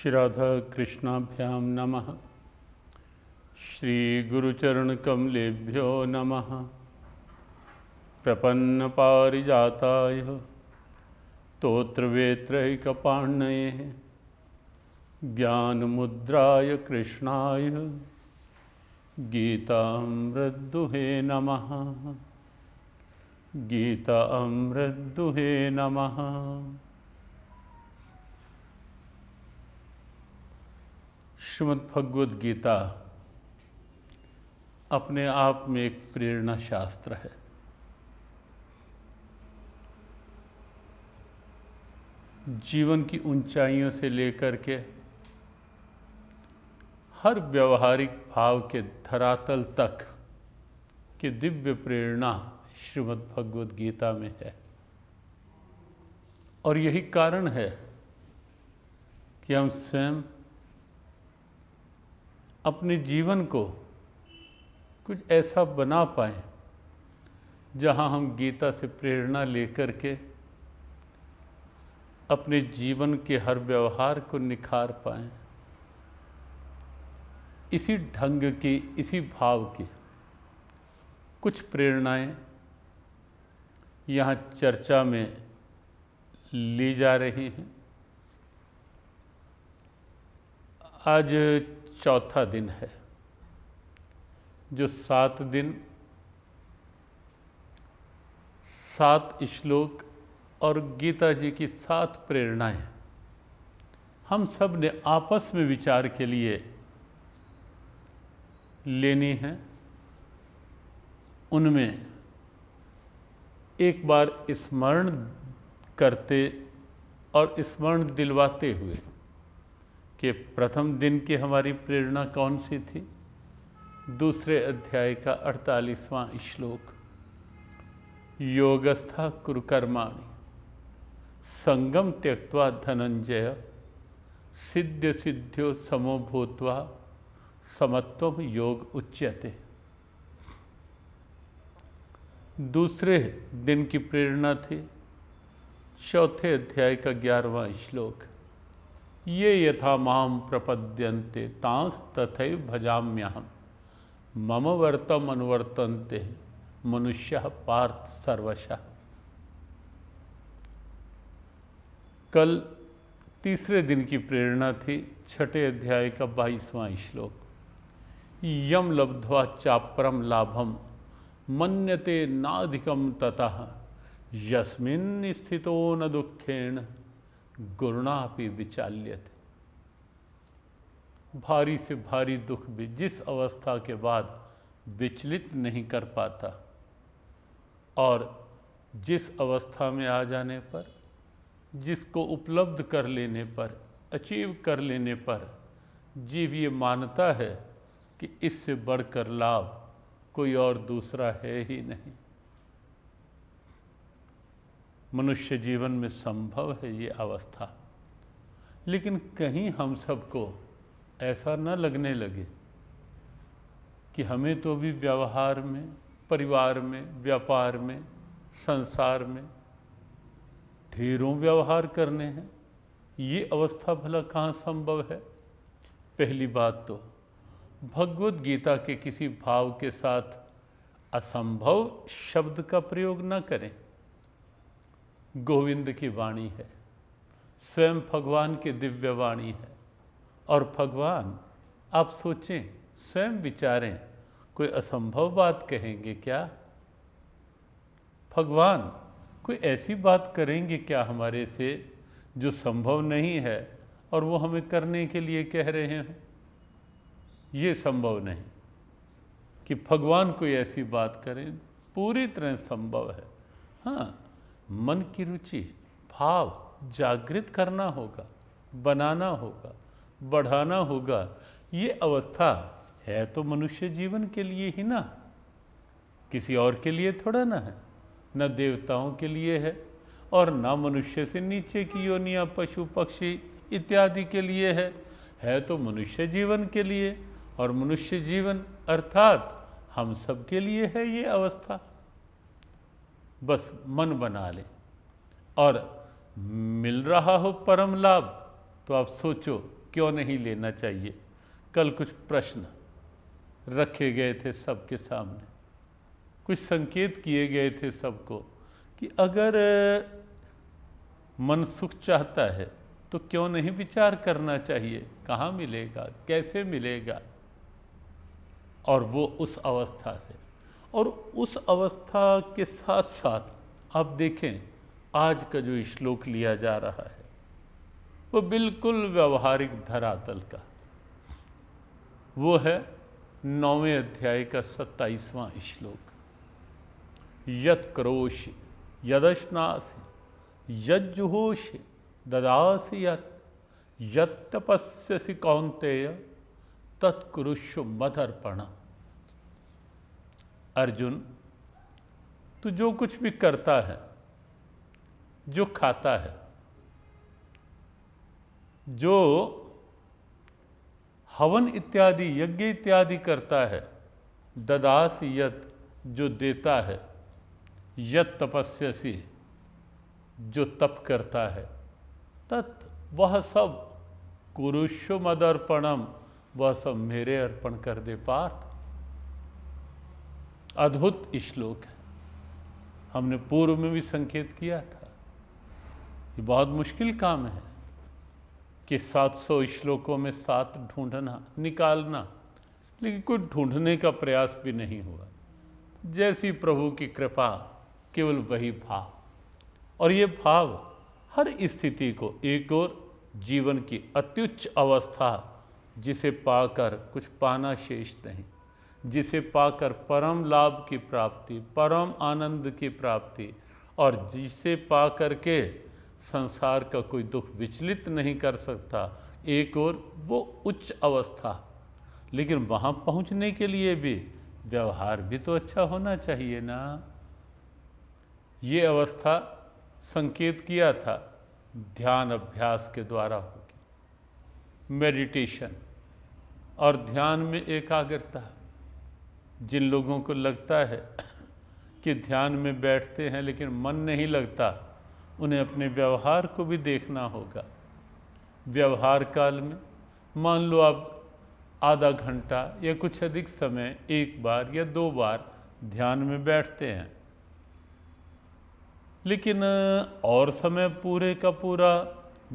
श्रीराधाकृष्णाभ्यां नमः श्रीगुरुचरणकमलेभ्यो नमः प्रपन्नपारिजाताय तोत्रवेत्रैकपाण्डये ज्ञानमुद्राय कृष्णाय गीतामृद्दुहे नमः गीता अमृद्दुहे नमः श्रीमद् भगवद गीता अपने आप में एक प्रेरणा शास्त्र है जीवन की ऊंचाइयों से लेकर के हर व्यवहारिक भाव के धरातल तक की दिव्य प्रेरणा श्रीमद् भगवद गीता में है और यही कारण है कि हम स्वयं अपने जीवन को कुछ ऐसा बना पाए जहाँ हम गीता से प्रेरणा लेकर के अपने जीवन के हर व्यवहार को निखार पाए इसी ढंग की इसी भाव की कुछ प्रेरणाएं यहाँ चर्चा में ली जा रही हैं आज चौथा दिन है जो सात दिन सात श्लोक और गीता जी की सात प्रेरणाएं हम सब ने आपस में विचार के लिए लेनी है उनमें एक बार स्मरण करते और स्मरण दिलवाते हुए कि प्रथम दिन की हमारी प्रेरणा कौन सी थी दूसरे अध्याय का अड़तालीसवां श्लोक योगस्था कुरुकर्माणी संगम त्यक्वा धनंजय सिद्ध सिद्ध्यो समो भूतवा समत्व योग उच्यते दूसरे दिन की प्रेरणा थी चौथे अध्याय का ग्यारहवां श्लोक ये यथा माम प्रपद्यन्ते तांस तथैव भजाम्यहम मम वर्तम अनुवर्तनते मनुष्य पार्थ सर्वशः कल तीसरे दिन की प्रेरणा थी छठे अध्याय का बाईसवां श्लोक यम लब्ध्वा चापरम लाभम मन्यते नाधिकम तथा यस्मिन् स्थितो न दुखेण भी विचाल्य थे भारी से भारी दुख भी जिस अवस्था के बाद विचलित नहीं कर पाता और जिस अवस्था में आ जाने पर जिसको उपलब्ध कर लेने पर अचीव कर लेने पर जीव ये मानता है कि इससे बढ़कर लाभ कोई और दूसरा है ही नहीं मनुष्य जीवन में संभव है ये अवस्था लेकिन कहीं हम सबको ऐसा न लगने लगे कि हमें तो भी व्यवहार में परिवार में व्यापार में संसार में ढेरों व्यवहार करने हैं ये अवस्था भला कहाँ संभव है पहली बात तो भगवत गीता के किसी भाव के साथ असंभव शब्द का प्रयोग न करें गोविंद की वाणी है स्वयं भगवान की दिव्य वाणी है और भगवान आप सोचें स्वयं विचारें कोई असंभव बात कहेंगे क्या भगवान कोई ऐसी बात करेंगे क्या हमारे से जो संभव नहीं है और वो हमें करने के लिए कह रहे हैं ये संभव नहीं कि भगवान कोई ऐसी बात करें पूरी तरह संभव है हाँ मन की रुचि भाव जागृत करना होगा बनाना होगा बढ़ाना होगा ये अवस्था है तो मनुष्य जीवन के लिए ही ना किसी और के लिए थोड़ा ना है न देवताओं के लिए है और ना मनुष्य से नीचे की योनिया पशु पक्षी इत्यादि के लिए है है तो मनुष्य जीवन के लिए और मनुष्य जीवन अर्थात हम सब के लिए है ये अवस्था बस मन बना लें और मिल रहा हो परम लाभ तो आप सोचो क्यों नहीं लेना चाहिए कल कुछ प्रश्न रखे गए थे सबके सामने कुछ संकेत किए गए थे सबको कि अगर मन सुख चाहता है तो क्यों नहीं विचार करना चाहिए कहाँ मिलेगा कैसे मिलेगा और वो उस अवस्था से और उस अवस्था के साथ साथ आप देखें आज का जो श्लोक लिया जा रहा है वो बिल्कुल व्यवहारिक धरातल का वो है नौवें अध्याय का सत्ताईसवां श्लोक यत क्रोश यदश्नास यज्जुहोश ददास यत यत तपस्यसि कौंतेय तत्कुरुष्व मदर्पणम अर्जुन तो जो कुछ भी करता है जो खाता है जो हवन इत्यादि यज्ञ इत्यादि करता है ददास यत जो देता है यत तपस्यासी जो तप करता है तत् वह सब कुरुष्व मदर्पणम वह सब मेरे अर्पण कर दे पार्थ अद्भुत श्लोक है हमने पूर्व में भी संकेत किया था ये बहुत मुश्किल काम है कि 700 श्लोकों में सात ढूंढना निकालना लेकिन कुछ ढूंढने का प्रयास भी नहीं हुआ जैसी प्रभु की कृपा केवल वही भाव और ये भाव हर स्थिति को एक और जीवन की अत्युच्च अवस्था जिसे पाकर कुछ पाना शेष नहीं जिसे पाकर परम लाभ की प्राप्ति परम आनंद की प्राप्ति और जिसे पा करके संसार का कोई दुख विचलित नहीं कर सकता एक और वो उच्च अवस्था लेकिन वहाँ पहुँचने के लिए भी व्यवहार भी तो अच्छा होना चाहिए ना ये अवस्था संकेत किया था ध्यान अभ्यास के द्वारा होगी मेडिटेशन और ध्यान में एकाग्रता जिन लोगों को लगता है कि ध्यान में बैठते हैं लेकिन मन नहीं लगता उन्हें अपने व्यवहार को भी देखना होगा व्यवहार काल में मान लो आप आधा घंटा या कुछ अधिक समय एक बार या दो बार ध्यान में बैठते हैं लेकिन और समय पूरे का पूरा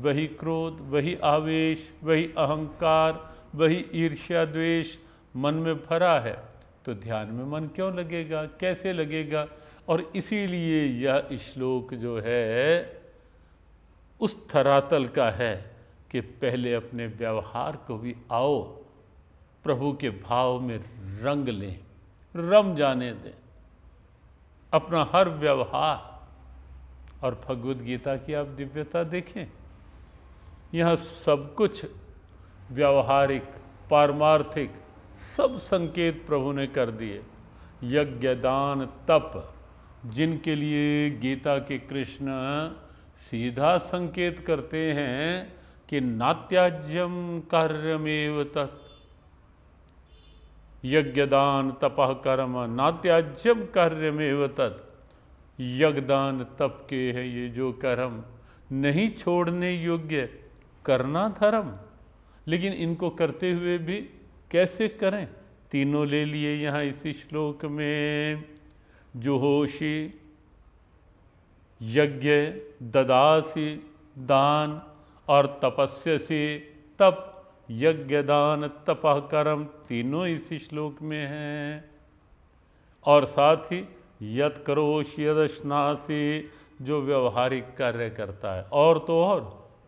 वही क्रोध वही आवेश वही अहंकार वही ईर्ष्या द्वेष मन में भरा है तो ध्यान में मन क्यों लगेगा कैसे लगेगा और इसीलिए यह श्लोक जो है उस थरातल का है कि पहले अपने व्यवहार को भी आओ प्रभु के भाव में रंग लें रम जाने दें अपना हर व्यवहार और भगवद गीता की आप दिव्यता देखें यह सब कुछ व्यवहारिक पारमार्थिक सब संकेत प्रभु ने कर दिए यज्ञ दान तप जिनके लिए गीता के कृष्ण सीधा संकेत करते हैं कि नात्याज्यम कार्यमेव तत् यज्ञ दान तपह कर्म नात्याज्यम कार्यमेव तत् दान तप के हैं ये जो कर्म नहीं छोड़ने योग्य करना धर्म लेकिन इनको करते हुए भी कैसे करें तीनों ले लिए यहाँ इसी श्लोक में जुहोशी यज्ञ ददासी दान और तपस्यसी तप यज्ञ दान तपह कर्म तीनों इसी श्लोक में हैं और साथ ही यत करोश यद जो व्यवहारिक कार्य करता है और तो और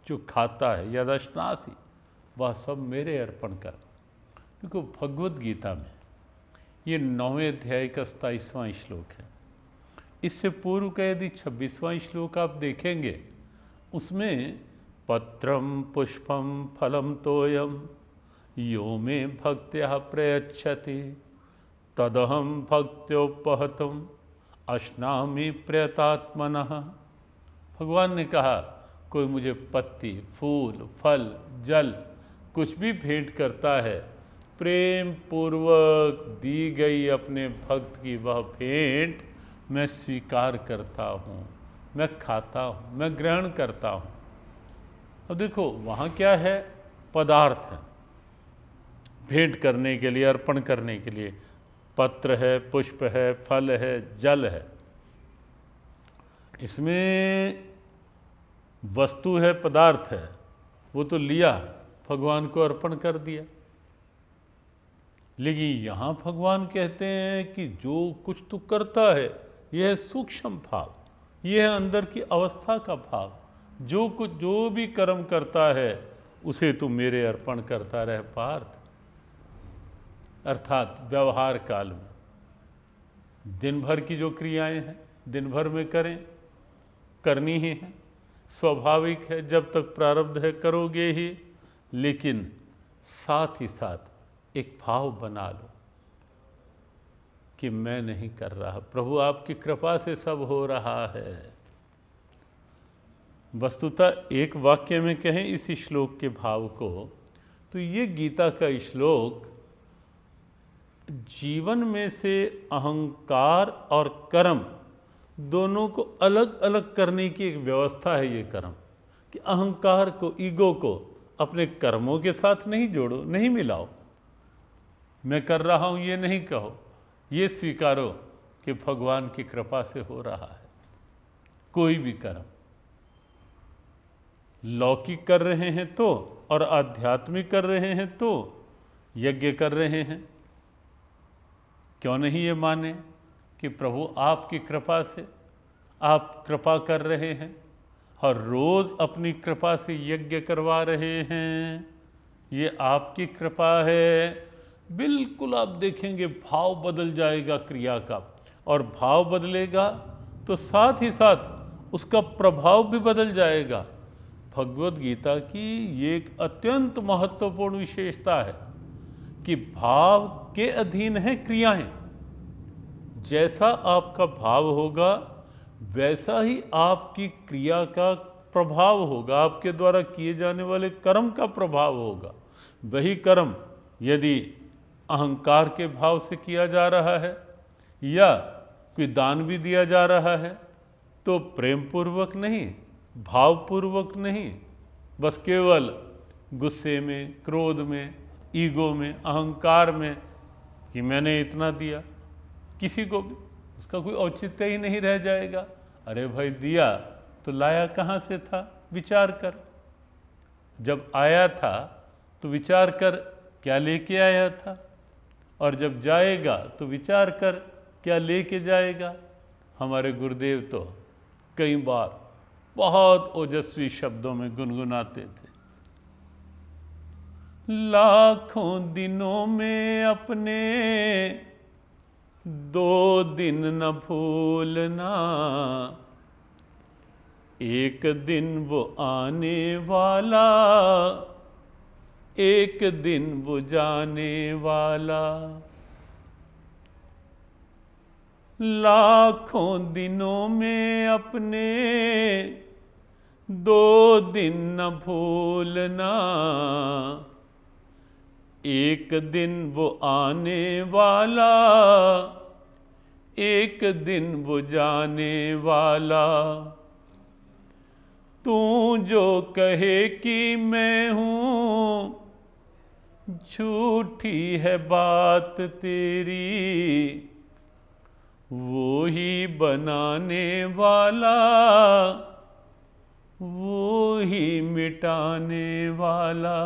जो खाता है यदश्नासी वह सब मेरे अर्पण कर देखो भगवत गीता में ये नौवें अध्याय का सताईसवां श्लोक है इससे पूर्व का यदि छब्बीसवां श्लोक आप देखेंगे उसमें पत्रम पुष्पम फलम तोयम यो मे भक्त्या प्रयच्छति तदहम भक्त्योपहतम अश्नामी प्रयतात्मन भगवान ने कहा कोई मुझे पत्ती फूल फल जल कुछ भी भेंट करता है प्रेम पूर्वक दी गई अपने भक्त की वह भेंट मैं स्वीकार करता हूँ मैं खाता हूँ मैं ग्रहण करता हूँ अब देखो वहाँ क्या है पदार्थ है भेंट करने के लिए अर्पण करने के लिए पत्र है पुष्प है फल है जल है इसमें वस्तु है पदार्थ है वो तो लिया भगवान को अर्पण कर दिया लेकिन यहाँ भगवान कहते हैं कि जो कुछ तो करता है यह सूक्ष्म भाव यह अंदर की अवस्था का भाव जो कुछ जो भी कर्म करता है उसे तो मेरे अर्पण करता रह पार्थ अर्थात व्यवहार काल में दिन भर की जो क्रियाएं हैं दिन भर में करें करनी ही है स्वाभाविक है जब तक प्रारब्ध है करोगे ही लेकिन साथ ही साथ एक भाव बना लो कि मैं नहीं कर रहा प्रभु आपकी कृपा से सब हो रहा है वस्तुतः एक वाक्य में कहें इस श्लोक के भाव को तो ये गीता का श्लोक जीवन में से अहंकार और कर्म दोनों को अलग अलग करने की एक व्यवस्था है ये कर्म कि अहंकार को ईगो को अपने कर्मों के साथ नहीं जोड़ो नहीं मिलाओ मैं कर रहा हूँ ये नहीं कहो ये स्वीकारो कि भगवान की कृपा से हो रहा है कोई भी कर्म लौकिक कर रहे हैं तो और आध्यात्मिक कर रहे हैं तो यज्ञ कर रहे हैं क्यों नहीं ये माने कि प्रभु आपकी कृपा से आप कृपा कर रहे हैं और रोज़ अपनी कृपा से यज्ञ करवा रहे हैं ये आपकी कृपा है बिल्कुल आप देखेंगे भाव बदल जाएगा क्रिया का और भाव बदलेगा तो साथ ही साथ उसका प्रभाव भी बदल जाएगा भगवत गीता की ये एक अत्यंत महत्वपूर्ण विशेषता है कि भाव के अधीन है क्रियाएं जैसा आपका भाव होगा वैसा ही आपकी क्रिया का प्रभाव होगा आपके द्वारा किए जाने वाले कर्म का प्रभाव होगा वही कर्म यदि अहंकार के भाव से किया जा रहा है या कोई दान भी दिया जा रहा है तो प्रेम पूर्वक नहीं भावपूर्वक नहीं बस केवल गुस्से में क्रोध में ईगो में अहंकार में कि मैंने इतना दिया किसी को भी उसका कोई औचित्य ही नहीं रह जाएगा अरे भाई दिया तो लाया कहाँ से था विचार कर जब आया था तो विचार कर क्या लेके आया था और जब जाएगा तो विचार कर क्या लेके जाएगा हमारे गुरुदेव तो कई बार बहुत ओजस्वी शब्दों में गुनगुनाते थे लाखों दिनों में अपने दो दिन न भूलना एक दिन वो आने वाला एक दिन बुझाने वाला लाखों दिनों में अपने दो दिन न भूलना एक दिन वो आने वाला एक दिन बुझाने वाला तू जो कहे कि मैं हूँ झूठी है बात तेरी वो ही बनाने वाला वो ही मिटाने वाला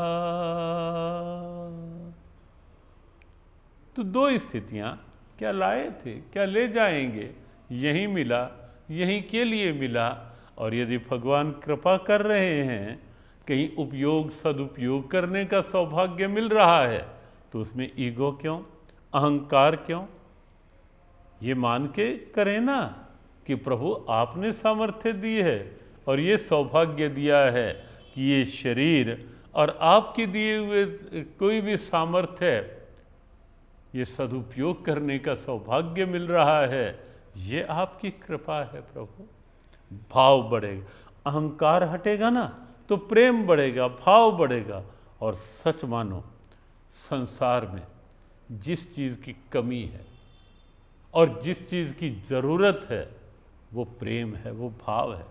तो दो स्थितियां क्या लाए थे क्या ले जाएंगे यहीं मिला यहीं के लिए मिला और यदि भगवान कृपा कर रहे हैं कहीं उपयोग सदुपयोग करने का सौभाग्य मिल रहा है तो उसमें ईगो क्यों अहंकार क्यों ये मान के करें ना कि प्रभु आपने सामर्थ्य दी है और ये सौभाग्य दिया है कि ये शरीर और आपके दिए हुए कोई भी सामर्थ्य ये सदुपयोग करने का सौभाग्य मिल रहा है ये आपकी कृपा है प्रभु भाव बढ़ेगा अहंकार हटेगा ना तो प्रेम बढ़ेगा भाव बढ़ेगा और सच मानो संसार में जिस चीज़ की कमी है और जिस चीज़ की ज़रूरत है वो प्रेम है वो भाव है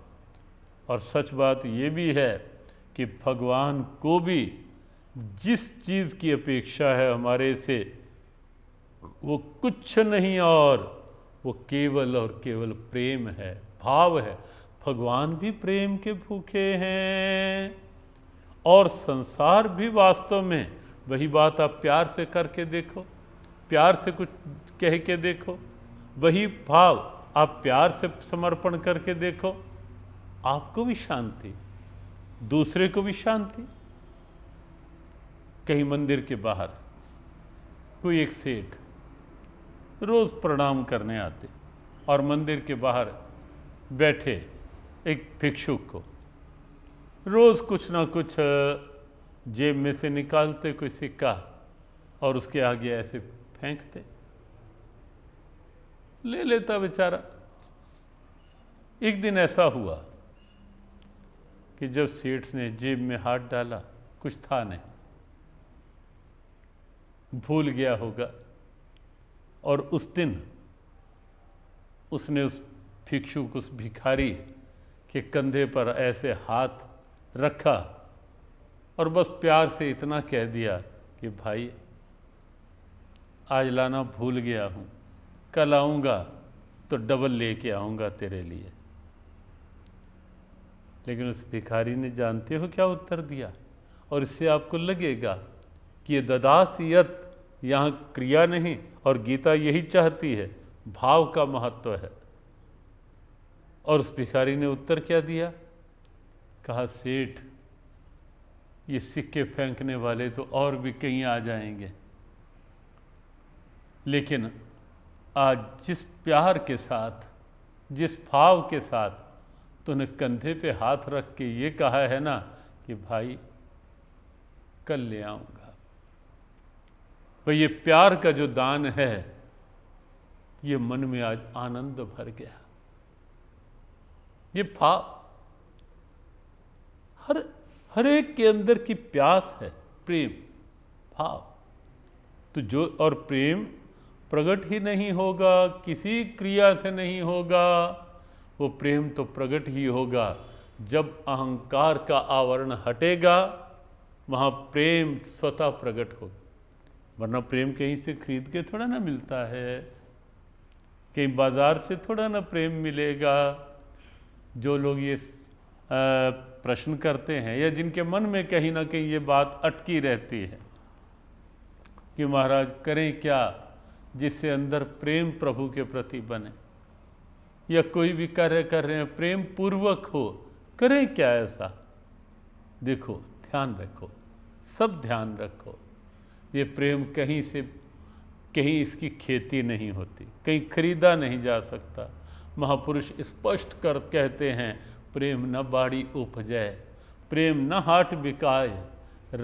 और सच बात ये भी है कि भगवान को भी जिस चीज़ की अपेक्षा है हमारे से वो कुछ नहीं और वो केवल और केवल प्रेम है भाव है भगवान भी प्रेम के भूखे हैं और संसार भी वास्तव में वही बात आप प्यार से करके देखो प्यार से कुछ कह के देखो वही भाव आप प्यार से समर्पण करके देखो आपको भी शांति दूसरे को भी शांति कहीं मंदिर के बाहर कोई एक सेठ रोज़ प्रणाम करने आते और मंदिर के बाहर बैठे एक भिक्षुक को रोज़ कुछ ना कुछ जेब में से निकालते कोई सिक्का और उसके आगे ऐसे फेंकते ले लेता बेचारा एक दिन ऐसा हुआ कि जब सेठ ने जेब में हाथ डाला कुछ था नहीं भूल गया होगा और उस दिन उसने उस भिक्षु को उस भिखारी कि कंधे पर ऐसे हाथ रखा और बस प्यार से इतना कह दिया कि भाई आज लाना भूल गया हूँ कल आऊँगा तो डबल लेके आऊँगा तेरे लिए लेकिन उस भिखारी ने जानते हो क्या उत्तर दिया और इससे आपको लगेगा कि ये ददासीयत यहाँ क्रिया नहीं और गीता यही चाहती है भाव का महत्व है और उस भिखारी ने उत्तर क्या दिया कहा सेठ ये सिक्के फेंकने वाले तो और भी कहीं आ जाएंगे लेकिन आज जिस प्यार के साथ जिस भाव के साथ तूने कंधे पे हाथ रख के ये कहा है ना कि भाई कल ले आऊंगा भाई ये प्यार का जो दान है ये मन में आज आनंद भर गया ये भाव हर हर एक के अंदर की प्यास है प्रेम भाव तो जो और प्रेम प्रकट ही नहीं होगा किसी क्रिया से नहीं होगा वो प्रेम तो प्रकट ही होगा जब अहंकार का आवरण हटेगा वहाँ प्रेम स्वतः प्रकट होगा वरना प्रेम कहीं से खरीद के थोड़ा ना मिलता है कहीं बाजार से थोड़ा ना प्रेम मिलेगा जो लोग ये प्रश्न करते हैं या जिनके मन में कहीं ना कहीं ये बात अटकी रहती है कि महाराज करें क्या जिससे अंदर प्रेम प्रभु के प्रति बने या कोई भी कार्य कर रहे हैं प्रेम पूर्वक हो करें क्या ऐसा देखो ध्यान रखो सब ध्यान रखो ये प्रेम कहीं से कहीं इसकी खेती नहीं होती कहीं खरीदा नहीं जा सकता महापुरुष स्पष्ट कर कहते हैं प्रेम न बाड़ी उपजय प्रेम न हाट बिकाय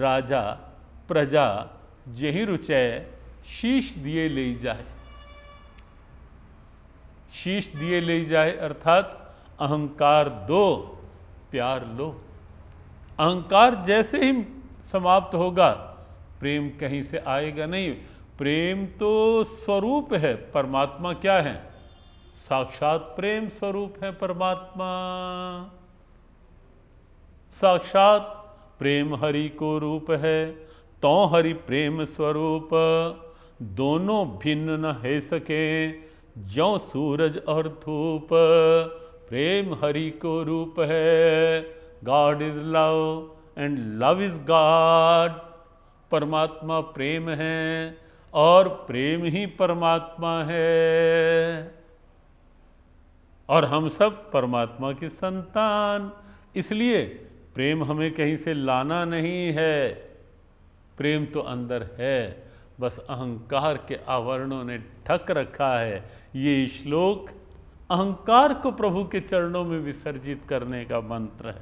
राजा प्रजा जही रुचय शीश दिए ले जाए शीश दिए ले जाए अर्थात अहंकार दो प्यार लो अहंकार जैसे ही समाप्त होगा प्रेम कहीं से आएगा नहीं प्रेम तो स्वरूप है परमात्मा क्या है साक्षात प्रेम स्वरूप है परमात्मा साक्षात प्रेम हरि को रूप है तो हरि प्रेम स्वरूप दोनों भिन्न न है सके जो सूरज और धूप प्रेम हरि को रूप है God is love and love is God परमात्मा प्रेम है और प्रेम ही परमात्मा है और हम सब परमात्मा की संतान इसलिए प्रेम हमें कहीं से लाना नहीं है प्रेम तो अंदर है बस अहंकार के आवरणों ने ठक रखा है ये श्लोक अहंकार को प्रभु के चरणों में विसर्जित करने का मंत्र है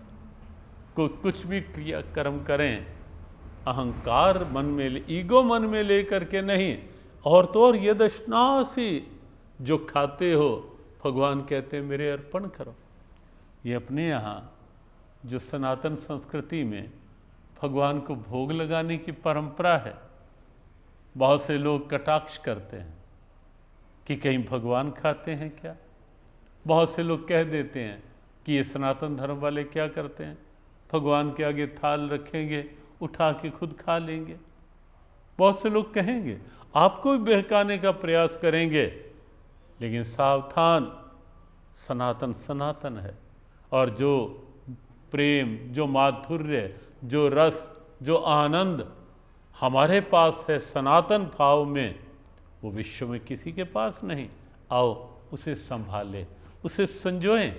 को कुछ भी क्रिया कर्म करें अहंकार मन में ले ईगो मन में लेकर के नहीं और तो और यदश्नासी जो खाते हो भगवान कहते हैं मेरे अर्पण करो ये अपने यहाँ जो सनातन संस्कृति में भगवान को भोग लगाने की परंपरा है बहुत से लोग कटाक्ष करते हैं कि कहीं भगवान खाते हैं क्या बहुत से लोग कह देते हैं कि ये सनातन धर्म वाले क्या करते हैं भगवान के आगे थाल रखेंगे उठा के खुद खा लेंगे बहुत से लोग कहेंगे आपको भी बहकाने का प्रयास करेंगे लेकिन सावधान सनातन सनातन है और जो प्रेम जो माधुर्य जो रस जो आनंद हमारे पास है सनातन भाव में वो विश्व में किसी के पास नहीं आओ उसे संभाले उसे संजोएं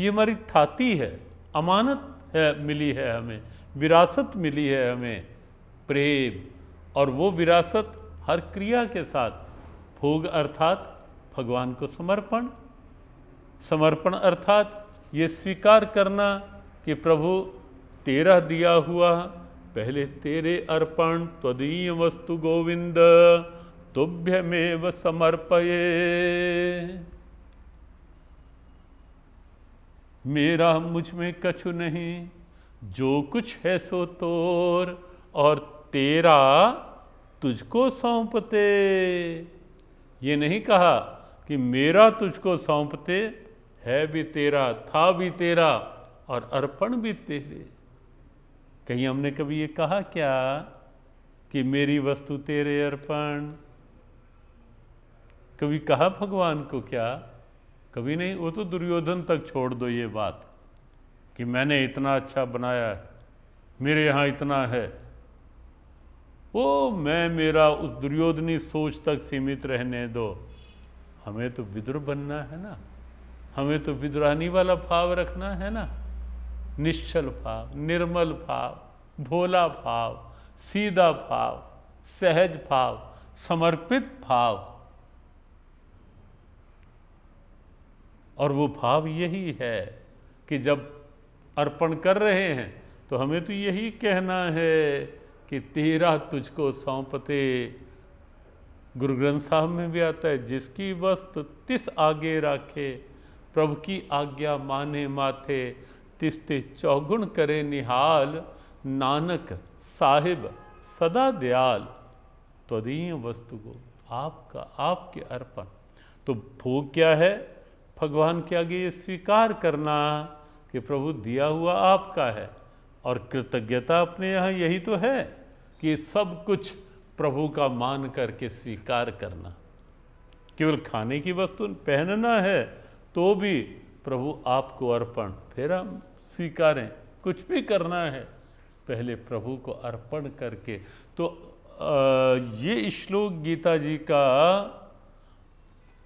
ये हमारी थाती है अमानत है मिली है हमें विरासत मिली है हमें प्रेम और वो विरासत हर क्रिया के साथ भोग अर्थात भगवान को समर्पण समर्पण अर्थात ये स्वीकार करना कि प्रभु तेरा दिया हुआ पहले तेरे अर्पण त्वदीय वस्तु गोविंद तुभ्य तुभ्यमेव समर्पये मेरा मुझ में कछु नहीं जो कुछ है सो तोर और तेरा तुझको सौंपते ये नहीं कहा कि मेरा तुझको सौंपते है भी तेरा था भी तेरा और अर्पण भी तेरे कहीं हमने कभी ये कहा क्या कि मेरी वस्तु तेरे अर्पण कभी कहा भगवान को क्या कभी नहीं वो तो दुर्योधन तक छोड़ दो ये बात कि मैंने इतना अच्छा बनाया है मेरे यहाँ इतना है वो मैं मेरा उस दुर्योधनी सोच तक सीमित रहने दो हमें तो विद्रोह बनना है ना हमें तो विद्रोहानी वाला भाव रखना है ना निश्चल भाव निर्मल भाव भोला भाव सीधा भाव सहज भाव समर्पित भाव और वो भाव यही है कि जब अर्पण कर रहे हैं तो हमें तो यही कहना है कि तेरा तुझको सौंपते गुरु ग्रंथ साहब में भी आता है जिसकी वस्तु तिस आगे रखे प्रभु की आज्ञा माने माथे ते चौगुण करे निहाल नानक साहिब सदा दयाल त्वदीय वस्तु को आपका आपके अर्पण तो भोग क्या है भगवान के आगे ये स्वीकार करना कि प्रभु दिया हुआ आपका है और कृतज्ञता अपने यहाँ यही तो है कि सब कुछ प्रभु का मान करके स्वीकार करना केवल खाने की वस्तु पहनना है तो भी प्रभु आपको अर्पण फिर हम स्वीकारें कुछ भी करना है पहले प्रभु को अर्पण करके तो आ, ये श्लोक गीता जी का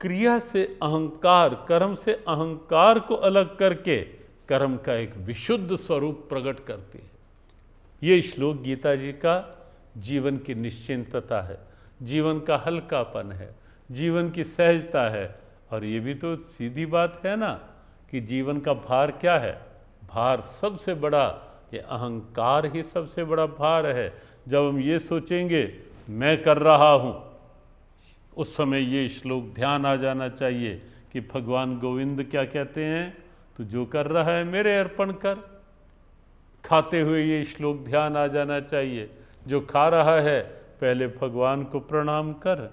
क्रिया से अहंकार कर्म से अहंकार को अलग करके कर्म का एक विशुद्ध स्वरूप प्रकट करती है ये श्लोक गीता जी का जीवन की निश्चिंतता है जीवन का हल्कापन है जीवन की सहजता है और ये भी तो सीधी बात है ना कि जीवन का भार क्या है भार सबसे बड़ा ये अहंकार ही सबसे बड़ा भार है जब हम ये सोचेंगे मैं कर रहा हूँ उस समय ये श्लोक ध्यान आ जाना चाहिए कि भगवान गोविंद क्या कहते हैं तो जो कर रहा है मेरे अर्पण कर खाते हुए ये श्लोक ध्यान आ जाना चाहिए जो खा रहा है पहले भगवान को प्रणाम कर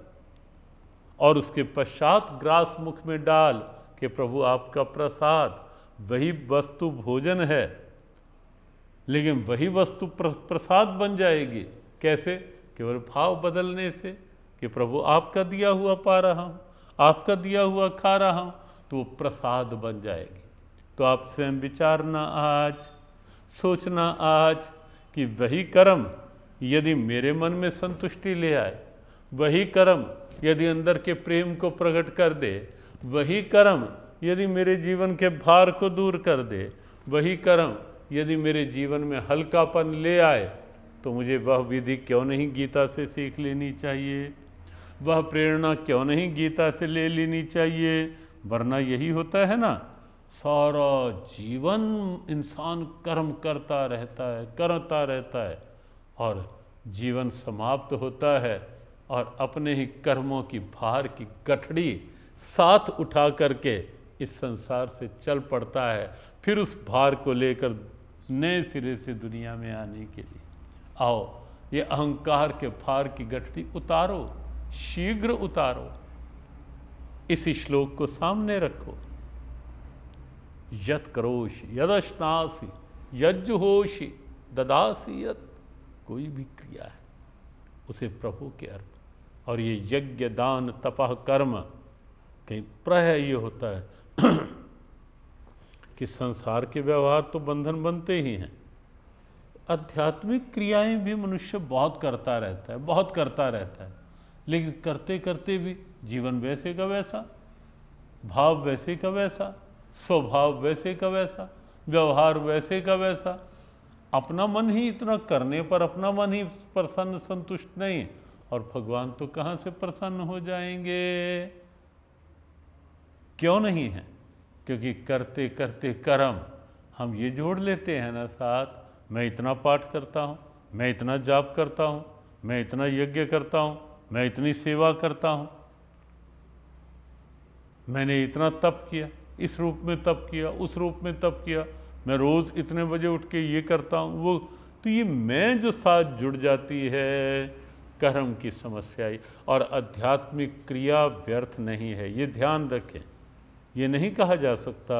और उसके पश्चात ग्रास मुख में डाल के प्रभु आपका प्रसाद वही वस्तु भोजन है लेकिन वही वस्तु प्रसाद बन जाएगी कैसे केवल भाव बदलने से कि प्रभु आपका दिया हुआ पा रहा हूँ आपका दिया हुआ खा रहा हूँ तो वो प्रसाद बन जाएगी तो आप स्वयं विचारना आज सोचना आज कि वही कर्म यदि मेरे मन में संतुष्टि ले आए वही कर्म यदि अंदर के प्रेम को प्रकट कर दे वही कर्म यदि मेरे जीवन के भार को दूर कर दे वही कर्म यदि मेरे जीवन में हल्कापन ले आए तो मुझे वह विधि क्यों नहीं गीता से सीख लेनी चाहिए वह प्रेरणा क्यों नहीं गीता से ले लेनी चाहिए वरना यही होता है ना सारा जीवन इंसान कर्म करता रहता है करता रहता है और जीवन समाप्त होता है और अपने ही कर्मों की भार की गठड़ी साथ उठा करके इस संसार से चल पड़ता है फिर उस भार को लेकर नए सिरे से दुनिया में आने के लिए आओ ये अहंकार के भार की गठड़ी उतारो शीघ्र उतारो इसी श्लोक को सामने रखो यत करोश यदश्नासी यज्जुहोश ददासी यत कोई भी क्रिया है उसे प्रभु के अर्पण और ये यज्ञ दान तपह कर्म कहीं प्रह ये होता है कि संसार के व्यवहार तो बंधन बनते ही हैं आध्यात्मिक क्रियाएं भी मनुष्य बहुत करता रहता है बहुत करता रहता है लेकिन करते करते भी जीवन वैसे का वैसा भाव वैसे का वैसा स्वभाव वैसे का वैसा व्यवहार वैसे का वैसा अपना मन ही इतना करने पर अपना मन ही प्रसन्न संतुष्ट नहीं और भगवान तो कहाँ से प्रसन्न हो जाएंगे क्यों नहीं है क्योंकि करते करते कर्म हम ये जोड़ लेते हैं ना साथ मैं इतना पाठ करता हूँ मैं इतना जाप करता हूँ मैं इतना यज्ञ करता हूँ मैं इतनी सेवा करता हूँ मैंने इतना तप किया इस रूप में तप किया उस रूप में तप किया मैं रोज़ इतने बजे उठ के ये करता हूँ वो तो ये मैं जो साथ जुड़ जाती है कर्म की समस्या ही और आध्यात्मिक क्रिया व्यर्थ नहीं है ये ध्यान रखें ये नहीं कहा जा सकता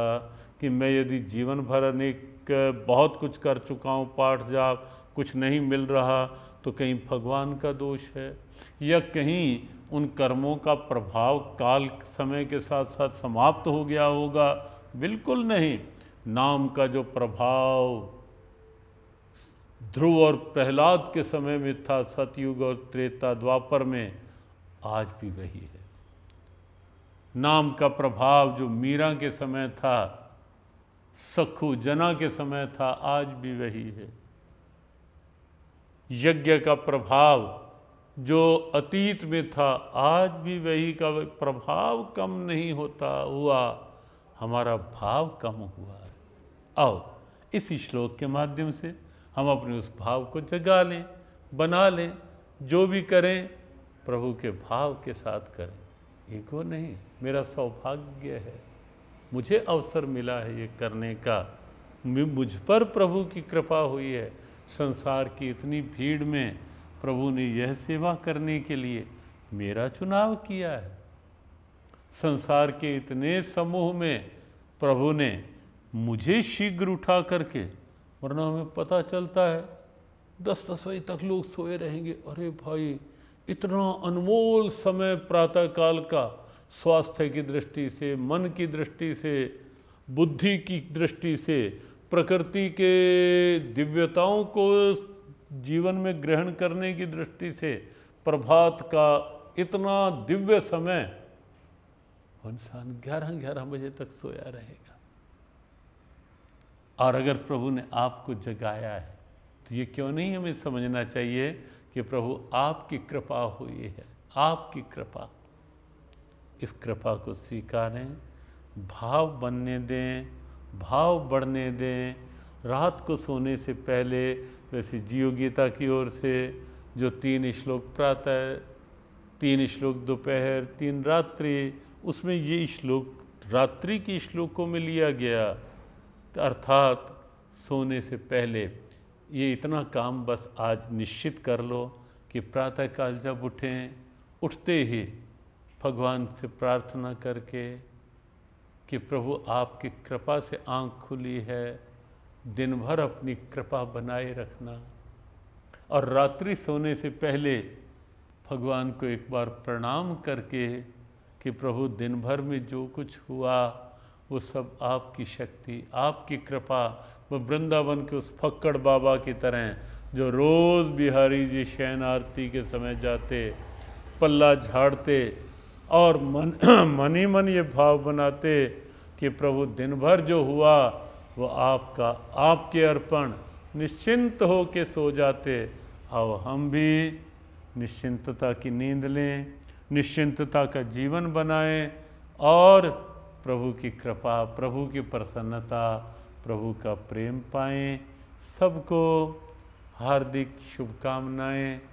कि मैं यदि जीवन भर अनेक बहुत कुछ कर चुका हूँ पाठ जाप कुछ नहीं मिल रहा तो कहीं भगवान का दोष है या कहीं उन कर्मों का प्रभाव काल समय के साथ साथ समाप्त हो गया होगा बिल्कुल नहीं नाम का जो प्रभाव ध्रुव और प्रहलाद के समय में था सतयुग और त्रेता द्वापर में आज भी वही है नाम का प्रभाव जो मीरा के समय था सखु जना के समय था आज भी वही है यज्ञ का प्रभाव जो अतीत में था आज भी वही का प्रभाव कम नहीं होता हुआ हमारा भाव कम हुआ है आओ इसी श्लोक के माध्यम से हम अपने उस भाव को जगा लें बना लें जो भी करें प्रभु के भाव के साथ करें एक ईगो नहीं मेरा सौभाग्य है मुझे अवसर मिला है ये करने का मुझ पर प्रभु की कृपा हुई है संसार की इतनी भीड़ में प्रभु ने यह सेवा करने के लिए मेरा चुनाव किया है संसार के इतने समूह में प्रभु ने मुझे शीघ्र उठा करके वरना हमें पता चलता है दस दस बजे तक लोग सोए रहेंगे अरे भाई इतना अनमोल समय प्रातःकाल का स्वास्थ्य की दृष्टि से मन की दृष्टि से बुद्धि की दृष्टि से प्रकृति के दिव्यताओं को जीवन में ग्रहण करने की दृष्टि से प्रभात का इतना दिव्य समय इंसान ग्यारह ग्यारह बजे तक सोया रहेगा और अगर प्रभु ने आपको जगाया है तो ये क्यों नहीं हमें समझना चाहिए कि प्रभु आपकी कृपा हुई है आपकी कृपा इस कृपा को स्वीकारें भाव बनने दें भाव बढ़ने दें रात को सोने से पहले वैसे जीव गीता की ओर से जो तीन श्लोक प्रातः तीन श्लोक दोपहर तीन रात्रि उसमें ये श्लोक रात्रि के श्लोकों में लिया गया अर्थात सोने से पहले ये इतना काम बस आज निश्चित कर लो कि प्रातःकाल जब उठें उठते ही भगवान से प्रार्थना करके कि प्रभु आपकी कृपा से आंख खुली है दिन भर अपनी कृपा बनाए रखना और रात्रि सोने से पहले भगवान को एक बार प्रणाम करके कि प्रभु दिन भर में जो कुछ हुआ वो सब आपकी शक्ति आपकी कृपा वो वृंदावन के उस फक्कड़ बाबा की तरह जो रोज़ बिहारी जी शयन आरती के समय जाते पल्ला झाड़ते और मन मन ही मन ये भाव बनाते कि प्रभु दिन भर जो हुआ वो आपका आपके अर्पण निश्चिंत हो के सो जाते आओ हम भी निश्चिंतता की नींद लें निश्चिंतता का जीवन बनाएं और प्रभु की कृपा प्रभु की प्रसन्नता प्रभु का प्रेम पाएं सबको हार्दिक शुभकामनाएं